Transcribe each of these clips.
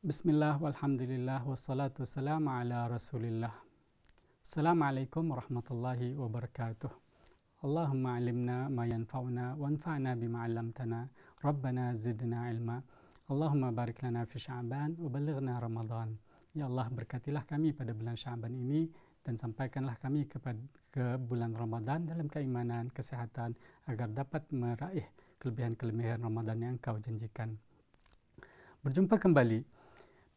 Bismillah walhamdulillah wassalatu wassalamu ala rasulillah Assalamualaikum warahmatullahi wabarakatuh Allahumma alimna ma yanfa'una wanfa'na bima'alamtana Rabbana zidna ilma Allahumma barik lana fi sya'ban wabalighna ramadhan Ya Allah berkatilah kami pada bulan sya'ban ini dan sampaikanlah kami kepada ke bulan ramadhan dalam keimanan, kesehatan agar dapat meraih kelebihan-kelebihan ramadhan yang engkau janjikan. Berjumpa kembali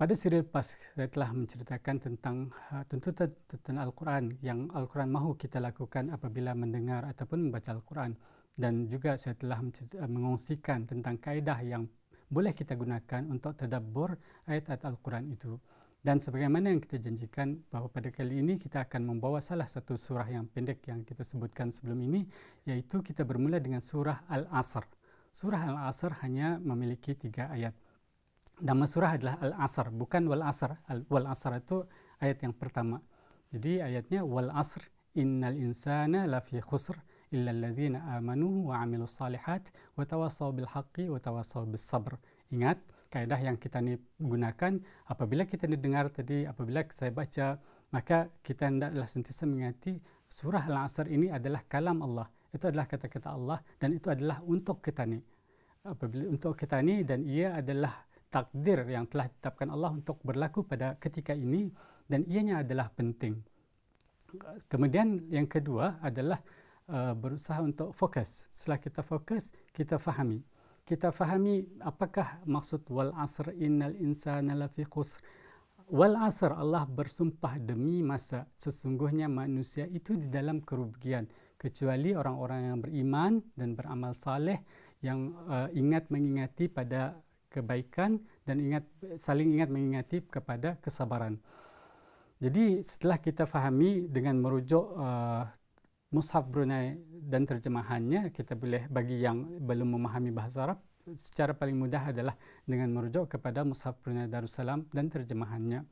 pada siri lepas saya telah menceritakan tentang ha, tuntutan tuntutan Al-Quran yang Al-Quran mahu kita lakukan apabila mendengar ataupun membaca Al-Quran dan juga saya telah mengongsikan tentang kaedah yang boleh kita gunakan untuk tadabbur ayat-ayat Al-Quran itu. Dan sebagaimana yang kita janjikan bahawa pada kali ini kita akan membawa salah satu surah yang pendek yang kita sebutkan sebelum ini iaitu kita bermula dengan surah Al-Asr. Surah Al-Asr hanya memiliki tiga ayat nama surah adalah Al-Asr, bukan Wal-Asr. Wal-Asr itu ayat yang pertama. Jadi ayatnya Wal-Asr, innal insana lafi khusr illa alladhina amanu wa amilu salihat wa tawasaw bilhaqi wa tawasaw bisabr. Ingat, kaidah yang kita ni gunakan apabila kita ni dengar tadi apabila saya baca maka kita hendaklah sentiasa mengingati surah al-asr ini adalah kalam Allah itu adalah kata-kata Allah dan itu adalah untuk kita ni apabila untuk kita ni dan ia adalah takdir yang telah ditetapkan Allah untuk berlaku pada ketika ini dan ianya adalah penting. Kemudian yang kedua adalah uh, berusaha untuk fokus. Setelah kita fokus, kita fahami. Kita fahami apakah maksud wal asr innal insana lafi qusr. Wal asr Allah bersumpah demi masa sesungguhnya manusia itu di dalam kerugian kecuali orang-orang yang beriman dan beramal saleh yang uh, ingat mengingati pada kebaikan dan ingat saling ingat mengingati kepada kesabaran. Jadi setelah kita fahami dengan merujuk uh, mushaf Brunei dan terjemahannya, kita boleh bagi yang belum memahami bahasa Arab secara paling mudah adalah dengan merujuk kepada mushaf Brunei Darussalam dan terjemahannya.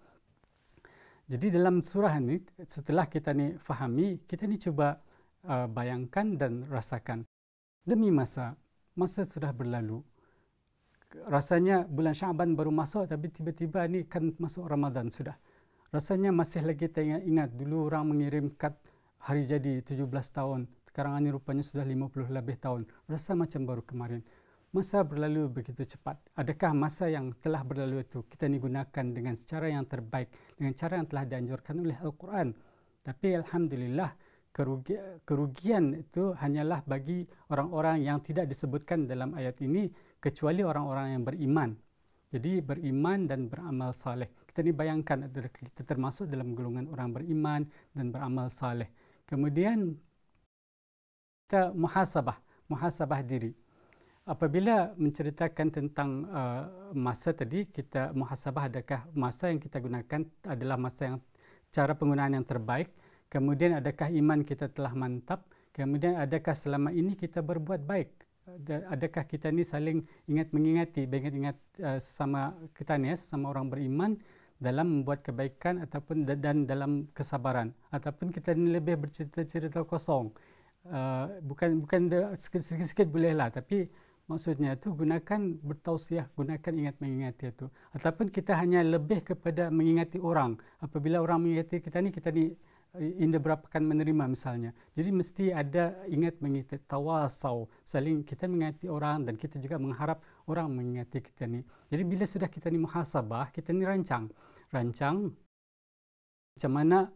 Jadi dalam surah ini setelah kita ni fahami, kita ni cuba uh, bayangkan dan rasakan demi masa masa sudah berlalu rasanya bulan Syaban baru masuk tapi tiba-tiba ni kan masuk Ramadan sudah. Rasanya masih lagi tengah ingat dulu orang mengirim kad hari jadi 17 tahun. Sekarang ini rupanya sudah 50 lebih tahun. Rasa macam baru kemarin. Masa berlalu begitu cepat. Adakah masa yang telah berlalu itu kita ni gunakan dengan cara yang terbaik, dengan cara yang telah dianjurkan oleh Al-Quran? Tapi Alhamdulillah, kerugian itu hanyalah bagi orang-orang yang tidak disebutkan dalam ayat ini kecuali orang-orang yang beriman. Jadi beriman dan beramal saleh. Kita ni bayangkan kita termasuk dalam golongan orang beriman dan beramal saleh. Kemudian kita muhasabah, muhasabah diri. Apabila menceritakan tentang uh, masa tadi kita muhasabah adakah masa yang kita gunakan adalah masa yang cara penggunaan yang terbaik? Kemudian adakah iman kita telah mantap? Kemudian adakah selama ini kita berbuat baik? adakah kita ni saling ingat mengingati ingat ingat uh, eh, sama ketanis sama orang beriman dalam membuat kebaikan ataupun dan dalam kesabaran ataupun kita ni lebih bercerita-cerita kosong uh, bukan bukan sikit-sikit bolehlah tapi maksudnya tu gunakan bertausiah gunakan ingat mengingati itu ataupun kita hanya lebih kepada mengingati orang apabila orang mengingati kita ni kita ni Indah berapa berapakan menerima misalnya. Jadi mesti ada ingat mengerti tawasau. Saling kita mengerti orang dan kita juga mengharap orang mengerti kita ni. Jadi bila sudah kita ni muhasabah, kita ni rancang. Rancang macam mana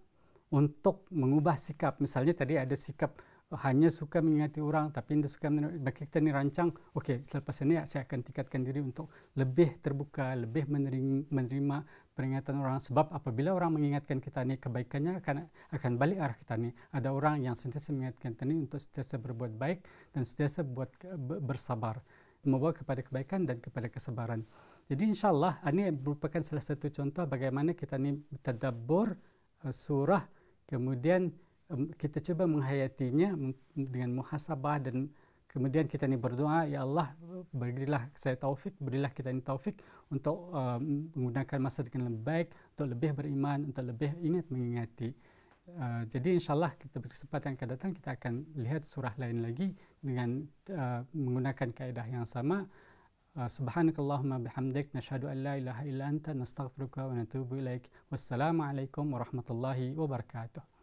untuk mengubah sikap. Misalnya tadi ada sikap oh, hanya suka mengingati orang tapi tidak suka menerima. kita ni rancang, okey selepas ini saya akan tingkatkan diri untuk lebih terbuka, lebih menerima, peringatan orang sebab apabila orang mengingatkan kita ni kebaikannya akan akan balik arah kita ni ada orang yang sentiasa mengingatkan kita ni untuk sentiasa berbuat baik dan sentiasa buat bersabar membawa kepada kebaikan dan kepada kesabaran jadi insyaallah ah, ini merupakan salah satu contoh bagaimana kita ni tadabbur ah, surah kemudian kita cuba menghayatinya dengan muhasabah dan Kemudian kita ni berdoa, Ya Allah, berilah saya taufik, berilah kita ini taufik untuk um, menggunakan masa dengan lebih baik, untuk lebih beriman, untuk lebih ingat mengingati. Uh, jadi Allah kita berkesempatan akan datang, kita akan lihat surah lain lagi dengan uh, menggunakan kaedah yang sama. Uh, Subhanakallahumma bihamdik, nashadu an la ilaha illa anta, nastaghfiruka wa natubu ilaik. Wassalamualaikum warahmatullahi wabarakatuh.